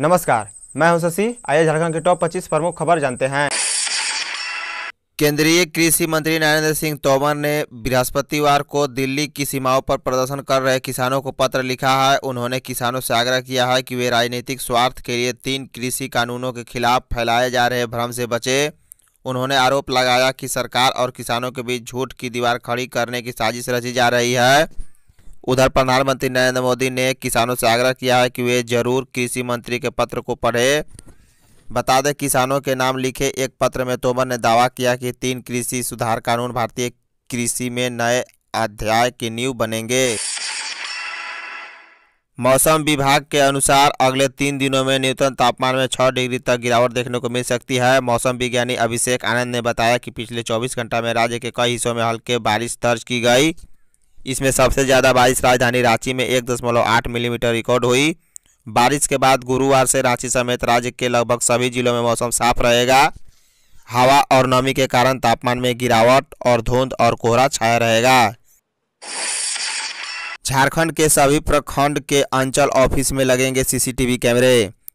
नमस्कार मैं हूं शशि आइए झारखंड के टॉप 25 प्रमुख खबर जानते हैं केंद्रीय कृषि मंत्री नरेंद्र सिंह तोमर ने बृहस्पतिवार को दिल्ली की सीमाओं पर प्रदर्शन कर रहे किसानों को पत्र लिखा है उन्होंने किसानों से आग्रह किया है कि वे राजनीतिक स्वार्थ के लिए तीन कृषि कानूनों के खिलाफ फैलाए जा रहे भ्रम से बचे उन्होंने आरोप लगाया कि सरकार और किसानों के बीच झूठ की दीवार खड़ी करने की साजिश रची जा रही है उधर प्रधानमंत्री नरेंद्र मोदी ने किसानों से आग्रह किया है कि वे जरूर कृषि मंत्री के पत्र को पढ़े बता दें किसानों के नाम लिखे एक पत्र में तोमर ने दावा किया कि तीन कृषि सुधार कानून भारतीय कृषि में नए अध्याय की नींव बनेंगे मौसम विभाग के अनुसार अगले तीन दिनों में न्यूनतम तापमान में छः डिग्री तक गिरावट देखने को मिल सकती है मौसम विज्ञानी अभिषेक आनंद ने बताया कि पिछले 24 घंटा में राज्य के कई हिस्सों में हल्के बारिश दर्ज की गई इसमें सबसे ज़्यादा बारिश राजधानी रांची में एक दशमलव आठ मिलीमीटर रिकॉर्ड हुई बारिश के बाद गुरुवार से रांची समेत राज्य के लगभग सभी जिलों में मौसम साफ रहेगा हवा और नमी के कारण तापमान में गिरावट और धुंध और कोहरा छाया रहेगा झारखंड के सभी प्रखंड के अंचल ऑफिस में लगेंगे सीसीटीवी कैमरे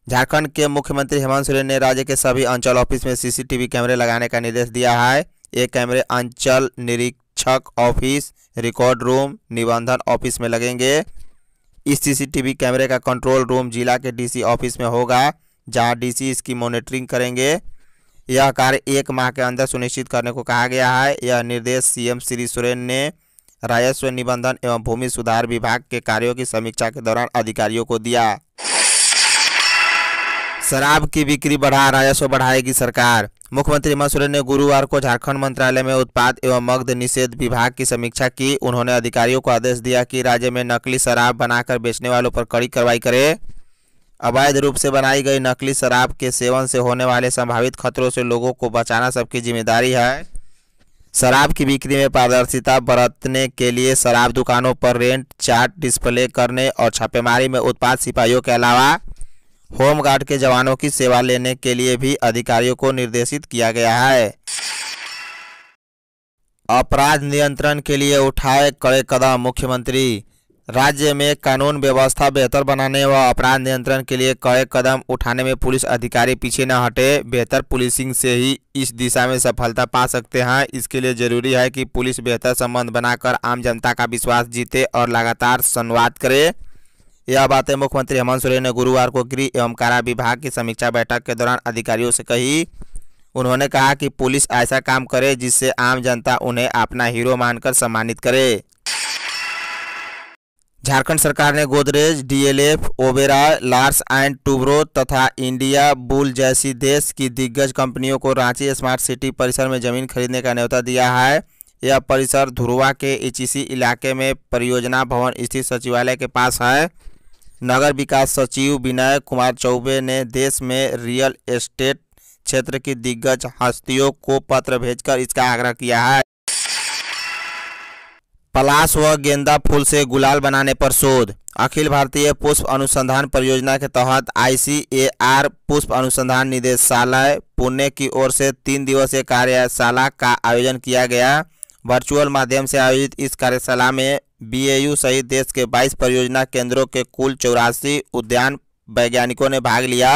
झारखंड के मुख्यमंत्री हेमंत सोरेन ने राज्य के सभी अंचल ऑफिस में सीसीटीवी कैमरे लगाने का निर्देश दिया है ये कैमरे अंचल निरीक्षण शिक्षक ऑफिस रिकॉर्ड रूम निबंधन ऑफिस में लगेंगे इस सीसीटीवी कैमरे का कंट्रोल रूम जिला के डीसी ऑफिस में होगा जहां डीसी इसकी मॉनिटरिंग करेंगे यह कार्य एक माह के अंदर सुनिश्चित करने को कहा गया है यह निर्देश सीएम श्री सोरेन ने राजस्व निबंधन एवं भूमि सुधार विभाग के कार्यों की समीक्षा के दौरान अधिकारियों को दिया शराब की बिक्री बढ़ा राजस्व बढ़ाएगी सरकार मुख्यमंत्री हेमंत सोरेन ने गुरुवार को झारखंड मंत्रालय में उत्पाद एवं मग्ध निषेध विभाग की समीक्षा की उन्होंने अधिकारियों को आदेश दिया कि राज्य में नकली शराब बनाकर बेचने वालों पर कड़ी कार्रवाई करे अवैध रूप से बनाई गई नकली शराब के सेवन से होने वाले संभावित खतरों से लोगों को बचाना सबकी जिम्मेदारी है शराब की बिक्री में पारदर्शिता बरतने के लिए शराब दुकानों पर रेंट चार्ट डिस्प्ले करने और छापेमारी में उत्पाद सिपाहियों के अलावा होमगार्ड के जवानों की सेवा लेने के लिए भी अधिकारियों को निर्देशित किया गया है अपराध नियंत्रण के लिए उठाए कड़े कदम मुख्यमंत्री राज्य में कानून व्यवस्था बेहतर बनाने व अपराध नियंत्रण के लिए कड़े कदम उठाने में पुलिस अधिकारी पीछे न हटे बेहतर पुलिसिंग से ही इस दिशा में सफलता पा सकते हैं इसके लिए जरूरी है कि पुलिस बेहतर संबंध बनाकर आम जनता का विश्वास जीते और लगातार संवाद करे यह बातें मुख्यमंत्री हेमंत सोरेन ने गुरुवार को गृह एवं कारा विभाग की समीक्षा बैठक के दौरान अधिकारियों से कही उन्होंने कहा कि पुलिस ऐसा काम करे जिससे आम जनता उन्हें अपना हीरो मानकर सम्मानित करे झारखंड सरकार ने Godrej DLF Oberoi Larsen and Toubro तथा इंडिया बुल जैसी देश की दिग्गज कंपनियों को रांची स्मार्ट सिटी परिसर में जमीन खरीदने का न्यौता दिया है यह परिसर धुरवा के इचिसी इलाके में परियोजना भवन स्थित सचिवालय के पास है नगर विकास सचिव विनायक कुमार चौबे ने देश में रियल एस्टेट क्षेत्र की दिग्गज हस्तियों को पत्र भेजकर इसका आग्रह किया है पलाश व गेंदा फूल से गुलाल बनाने पर शोध अखिल भारतीय पुष्प अनुसंधान परियोजना के तहत आईसीएआर पुष्प अनुसंधान निदेशालय पुणे की ओर से तीन दिवसीय कार्यशाला का आयोजन किया गया वर्चुअल माध्यम से आयोजित इस कार्यशाला में बीएयू सहित देश के 22 परियोजना केंद्रों के कुल चौरासी उद्यान वैज्ञानिकों ने भाग लिया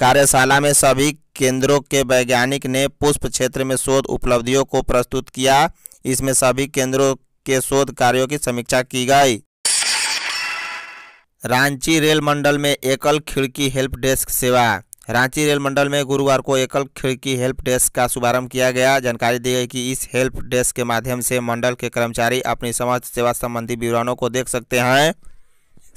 कार्यशाला में सभी केंद्रों के वैज्ञानिक ने पुष्प क्षेत्र में शोध उपलब्धियों को प्रस्तुत किया इसमें सभी केंद्रों के शोध कार्यों की समीक्षा की गई रांची रेल मंडल में एकल खिड़की हेल्प डेस्क सेवा रांची रेल मंडल में गुरुवार को एकल खिड़की हेल्प डेस्क का शुभारंभ किया गया जानकारी दी गई कि इस हेल्प डेस्क के माध्यम से मंडल के कर्मचारी अपनी समाज सेवा संबंधी विवरणों को देख सकते हैं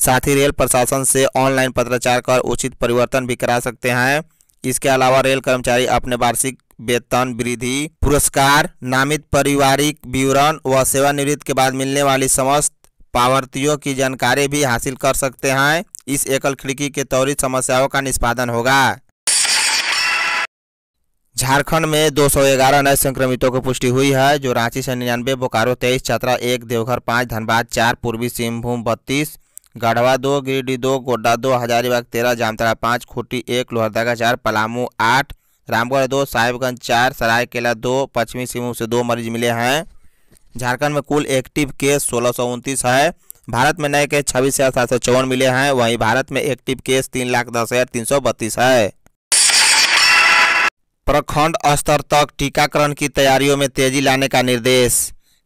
साथ ही रेल प्रशासन से ऑनलाइन पत्राचार कर उचित परिवर्तन भी करा सकते हैं इसके अलावा रेल कर्मचारी अपने वार्षिक वेतन वृद्धि पुरस्कार नामित पारिवारिक विवरण व सेवानिवृत्त के बाद मिलने वाली समस्त पावर्तियों की जानकारी भी हासिल कर सकते हैं इस एकल खिड़की के त्वरित समस्याओं का निष्पादन होगा झारखंड में 211 नए संक्रमितों की पुष्टि हुई है जो रांची से निन्यानवे बोकारो तेईस छतरा एक देवघर पांच धनबाद चार पूर्वी सिंहभूम बत्तीस गढ़वा दो गिरिडीह दो गोड्डा दो हजारीबाग तेरह जामताड़ा पांच खूटी एक लोहरदगा चार पलामू आठ रामगढ़ दो साहिबगंज चार सरायकेला दो पश्चिमी सिंहभूम से दो मरीज मिले हैं झारखंड में कुल एक्टिव केस सोलह है भारत में नए केस छब्बीस हजार सात सौ चौवन मिले हैं वहीं भारत में एक्टिव केस तीन लाख दस हजार तीन सौ बत्तीस है प्रखंड स्तर तक टीकाकरण की तैयारियों में तेजी लाने का निर्देश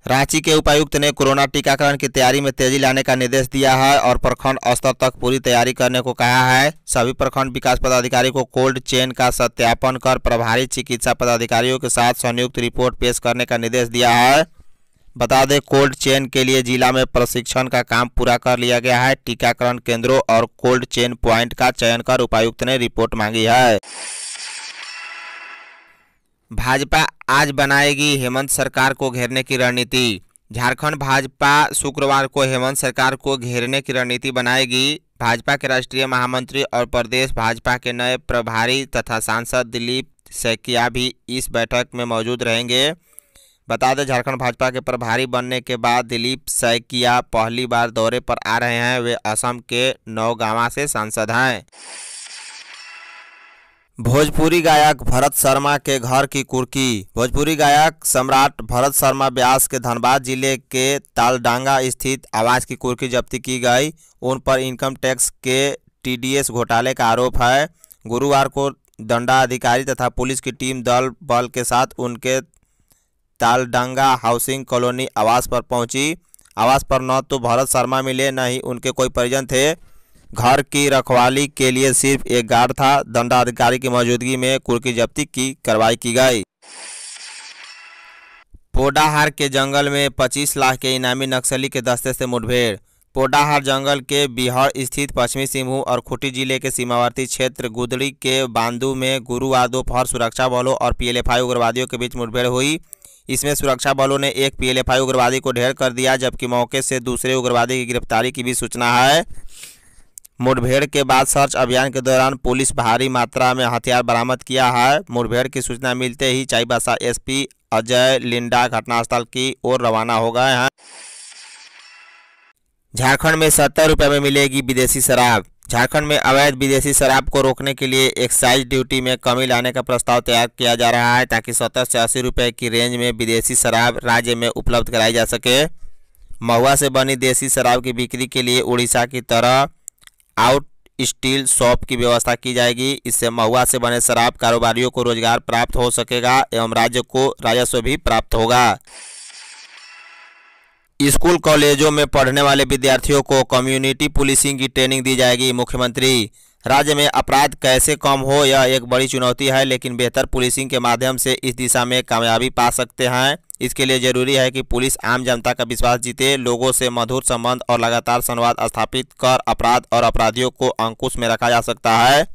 रांची के उपायुक्त ने कोरोना टीकाकरण की तैयारी में तेजी लाने का निर्देश दिया है और प्रखंड स्तर तक पूरी तैयारी करने को कहा है सभी प्रखंड विकास पदाधिकारी को कोल्ड चेन का सत्यापन कर प्रभारी चिकित्सा पदाधिकारियों के साथ संयुक्त रिपोर्ट पेश करने का निर्देश दिया है बता दें कोल्ड चेन के लिए जिला में प्रशिक्षण का काम पूरा कर लिया गया है टीकाकरण केंद्रों और कोल्ड चेन प्वाइंट का चयन कर उपायुक्त ने रिपोर्ट मांगी है भाजपा आज बनाएगी हेमंत सरकार को घेरने की रणनीति झारखंड भाजपा शुक्रवार को हेमंत सरकार को घेरने की रणनीति बनाएगी भाजपा के राष्ट्रीय महामंत्री और प्रदेश भाजपा के नए प्रभारी तथा सांसद दिलीप सैकिया भी इस बैठक में मौजूद रहेंगे बता दें झारखंड भाजपा के प्रभारी बनने के बाद दिलीप सैकिया पहली बार दौरे पर आ रहे हैं वे असम के नौगावा से सांसद हैं भोजपुरी गायक भरत शर्मा के घर की कुर्की भोजपुरी गायक सम्राट भरत शर्मा ब्यास के धनबाद जिले के तालडांगा स्थित आवास की कुर्की जब्ती की गई उन पर इनकम टैक्स के टीडीएस घोटाले का आरोप है गुरुवार को दंडाधिकारी तथा पुलिस की टीम दल बल के साथ उनके तालडांगा हाउसिंग कॉलोनी आवास पर पहुंची आवास पर न तो भरत शर्मा मिले न ही उनके कोई परिजन थे घर की रखवाली के लिए सिर्फ एक गार्ड था दंडाधिकारी की मौजूदगी में कुर्की जब्ती की कार्रवाई की गई पोडाहार के जंगल में 25 लाख के इनामी नक्सली के दस्ते से मुठभेड़ पोडाहार जंगल के बिहार स्थित पश्चिमी सिंहभूम और खूंटी जिले के सीमावर्ती क्षेत्र गुदड़ी के बांदू में गुरुवार दोपहर सुरक्षा बलों और पीएलएफआई उग्रवादियों के बीच मुठभेड़ हुई इसमें सुरक्षा बलों ने एक पीएलएफआई उग्रवादी को ढेर कर दिया जबकि मौके से दूसरे उग्रवादी की गिरफ्तारी की भी सूचना है मुठभेड़ के बाद सर्च अभियान के दौरान पुलिस भारी मात्रा में हथियार बरामद किया है मुठभेड़ की सूचना मिलते ही चाईबासा एसपी अजय लिंडा घटनास्थल की ओर रवाना हो गए हैं झारखंड में सत्तर रुपये में मिलेगी विदेशी शराब झारखंड में अवैध विदेशी शराब को रोकने के लिए एक्साइज ड्यूटी में कमी लाने का प्रस्ताव तैयार किया जा रहा है ताकि सत्तर से अस्सी रुपये की रेंज में विदेशी शराब राज्य में उपलब्ध कराई जा सके महुआ से बनी देसी शराब की बिक्री के लिए उड़ीसा की तरह आउट स्टील शॉप की व्यवस्था की जाएगी इससे महुआ से बने शराब कारोबारियों को रोजगार प्राप्त हो सकेगा एवं राज्य को राजस्व भी प्राप्त होगा स्कूल कॉलेजों में पढ़ने वाले विद्यार्थियों को कम्युनिटी पुलिसिंग की ट्रेनिंग दी जाएगी मुख्यमंत्री राज्य में अपराध कैसे कम हो यह एक बड़ी चुनौती है लेकिन बेहतर पुलिसिंग के माध्यम से इस दिशा में कामयाबी पा सकते हैं इसके लिए जरूरी है कि पुलिस आम जनता का विश्वास जीते लोगों से मधुर संबंध और लगातार संवाद स्थापित कर अपराध और अपराधियों को अंकुश में रखा जा सकता है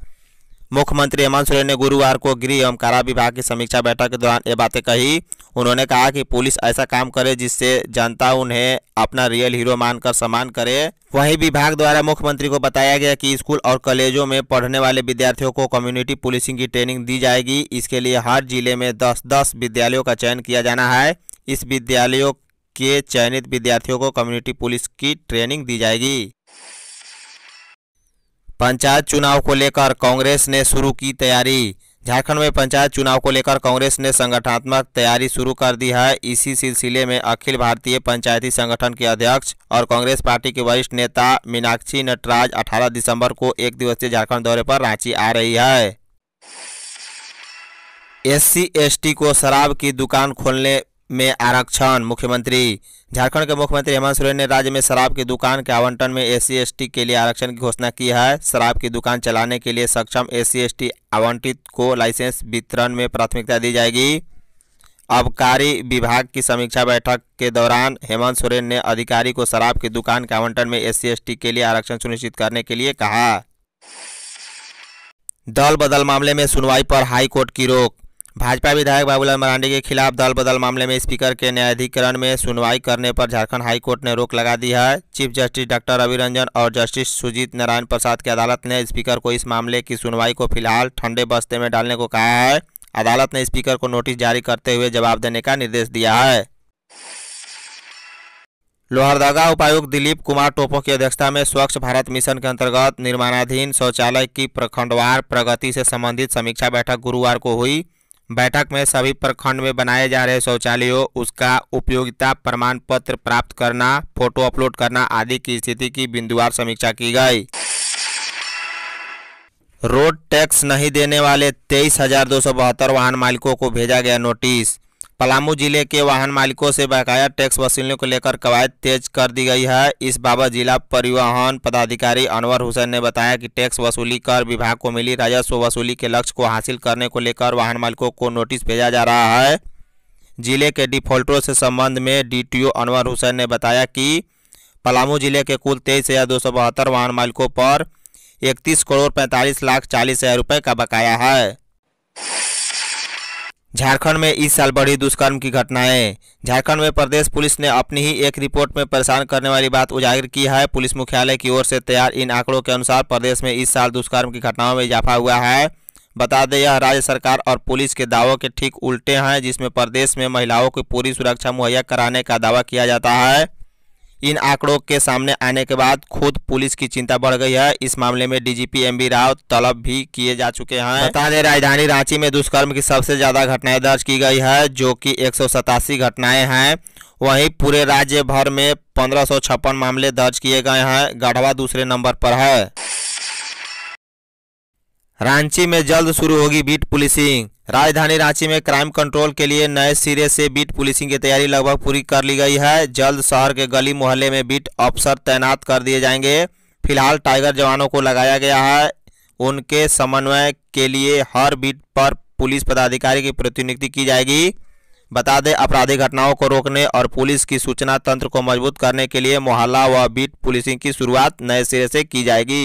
मुख्यमंत्री हेमंत सोरेन ने गुरुवार को गृह एवं कारा विभाग की समीक्षा बैठक के दौरान ये बातें कही उन्होंने कहा कि पुलिस ऐसा काम करे जिससे जनता उन्हें अपना रियल हीरो मानकर सम्मान करे वहीं विभाग द्वारा मुख्यमंत्री को बताया गया कि स्कूल और कॉलेजों में पढ़ने वाले विद्यार्थियों को कम्युनिटी पुलिसिंग की ट्रेनिंग दी जाएगी इसके लिए हर जिले में दस दस विद्यालयों का चयन किया जाना है इस विद्यालयों के चयनित विद्यार्थियों को कम्युनिटी पुलिस की ट्रेनिंग दी जाएगी पंचायत चुनाव को लेकर कांग्रेस ने शुरू की तैयारी झारखंड में पंचायत चुनाव को लेकर कांग्रेस ने संगठनात्मक तैयारी शुरू कर दी है इसी सिलसिले में अखिल भारतीय पंचायती संगठन के अध्यक्ष और कांग्रेस पार्टी के वरिष्ठ नेता मीनाक्षी नटराज 18 दिसंबर को एक दिवसीय झारखंड दौरे पर रांची आ रही है एससी एसटी को शराब की दुकान खोलने में आरक्षण मुख्यमंत्री झारखंड के मुख्यमंत्री हेमंत सोरेन ने राज्य में शराब की दुकान के आवंटन में एस सी के लिए आरक्षण की घोषणा की है शराब की दुकान चलाने के लिए सक्षम एस सी आवंटित को लाइसेंस वितरण में प्राथमिकता दी जाएगी आबकारी विभाग की समीक्षा बैठक के दौरान हेमंत सोरेन ने अधिकारी को शराब की दुकान के आवंटन में एस सी के लिए आरक्षण सुनिश्चित करने के लिए कहा दल बदल मामले में सुनवाई पर हाईकोर्ट की रोक भाजपा विधायक बाबूलाल मरांडी के खिलाफ दल बदल मामले में स्पीकर के न्यायाधिकरण में सुनवाई करने पर झारखंड हाईकोर्ट ने रोक लगा दी है chief justice doctor Ravi Ranjan और जस्टिस सुजीत नारायण प्रसाद की अदालत ने स्पीकर को इस मामले की सुनवाई को फिलहाल ठंडे बस्ते में डालने को कहा है अदालत ने स्पीकर को नोटिस जारी करते हुए जवाब देने का निर्देश दिया है लोहरदगा उपायुक्त दिलीप कुमार टोपो की अध्यक्षता में स्वच्छ भारत मिशन के अंतर्गत निर्माणाधीन शौचालय की प्रखंडवार प्रगति से संबंधित समीक्षा बैठक गुरुवार को हुई बैठक में सभी प्रखंड में बनाए जा रहे शौचालयों उसका उपयोगिता प्रमाण पत्र प्राप्त करना फोटो अपलोड करना आदि की स्थिति की बिंदुवार समीक्षा की गई रोड टैक्स नहीं देने वाले तेईस हजार दो सौ बहत्तर वाहन मालिकों को भेजा गया नोटिस पलामू जिले के वाहन मालिकों से बकाया टैक्स वसूलने को लेकर कवायद तेज कर दी गई है इस बाबत जिला परिवहन पदाधिकारी अनवर हुसैन ने बताया कि टैक्स वसूली कर विभाग को मिली राजस्व वसूली के लक्ष्य को हासिल करने को लेकर वाहन मालिकों को नोटिस भेजा जा रहा है जिले के डिफॉल्टरों से संबंध में डी अनवर हुसैन ने बताया कि पलामू जिले के कुल तेईस हज़ार दो सौ बहत्तर वाहन मालिकों पर इकतीस करोड़ पैंतालीस लाख चालीस हज़ार रुपये का बकाया है झारखंड में इस साल बढ़ी दुष्कर्म की घटनाएं झारखंड में प्रदेश पुलिस ने अपनी ही एक रिपोर्ट में परेशान करने वाली बात उजागर की है पुलिस मुख्यालय की ओर से तैयार इन आंकड़ों के अनुसार प्रदेश में इस साल दुष्कर्म की घटनाओं में इजाफा हुआ है बता दें यह राज्य सरकार और पुलिस के दावों के ठीक उल्टे हैं जिसमें प्रदेश में महिलाओं को पूरी सुरक्षा मुहैया कराने का दावा किया जाता है इन आंकड़ों के सामने आने के बाद खुद पुलिस की चिंता बढ़ गई है इस मामले में डीजीपी एमबी राव तलब भी किए जा चुके हैं बता दें राजधानी रांची में दुष्कर्म की सबसे ज्यादा घटनाएं दर्ज की गई है जो कि एक घटनाएं हैं वहीं पूरे राज्य भर में पंद्रह मामले दर्ज किए गए हैं गढ़वा दूसरे नंबर पर है रांची में जल्द शुरू होगी बीट पुलिसिंग राजधानी रांची में क्राइम कंट्रोल के लिए नए सिरे से बीट पुलिसिंग की तैयारी लगभग पूरी कर ली गई है जल्द शहर के गली मोहल्ले में बीट अफसर तैनात कर दिए जाएंगे फिलहाल टाइगर जवानों को लगाया गया है उनके समन्वय के लिए हर बीट पर पुलिस पदाधिकारी की प्रतिनियुक्ति की जाएगी बता दें आपराधिक घटनाओं को रोकने और पुलिस की सूचना तंत्र को मजबूत करने के लिए मोहल्ला व बीट पुलिसिंग की शुरुआत नए सिरे से की जाएगी